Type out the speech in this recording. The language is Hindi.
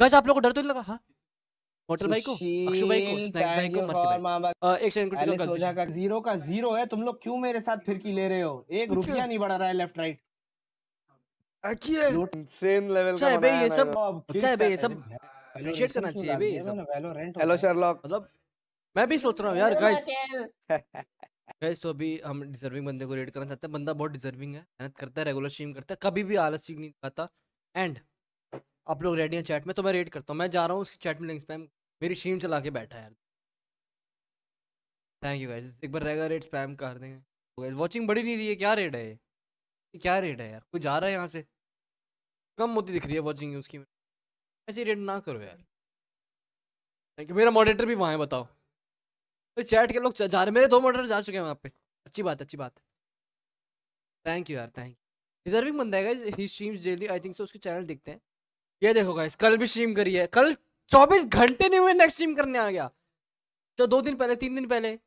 गाइस तो आप लोगों को डर तो नहीं लगा हां मोटर भाई को अक्षु भाई को स्नैक्स भाई को मर्सी भाई एक सेकंड कुछ सोचा का जीरो का जीरो है तुम लोग क्यों मेरे साथ फिरकी ले रहे हो एक रुपया नहीं बढ़ा रहा है लेफ्ट राइट सेम लेवल का अच्छा भाई ये सब अच्छा है भाई ये सब अप्रिशिएट करना चाहिए भाई ये सब हेलो शर्लॉक मतलब मैं भी सोच रहा हूं यार गाइस गाइस तो अभी हम डिजर्विंग बंदे को रेड करना चाहते हैं बंदा बहुत डिजर्विंग है मेहनत करता है रेगुलर स्ट्रीम करता है कभी भी आलस नहीं दिखाता एंड आप लोग रेडी हैं चैट में तो मैं रेड करता हूँ मैं जा रहा हूँ उसकी चैट में लिंक स्पैम मेरी शीम चला के बैठा है यार थैंक यू गाइज एक बार रहेगा रेड स्पैम कर देंगे वॉचिंग बड़ी नहीं रही है क्या रेड है ये क्या रेड है यार कोई जा रहा है यहाँ से कम होती दिख रही है वॉचिंग उसकी ऐसी रेड ना करो यार थैंक यू मेरा मॉडरेटर भी वहाँ है बताओ तो चैट के लोग जा रहे मेरे दो मॉडरेटर जा चुके हैं वहाँ पे अच्छी बात अच्छी बात थैंक यू यार थैंक यू डिजर्विंग बंदा है गाइज ही streams daily I think so उसके चैनल देखते हैं ये देखो गाइस कल भी स्ट्रीम करी है कल 24 घंटे नहीं हुए नेक्स्ट स्ट्रीम करने आ गया तो दो दिन पहले तीन दिन पहले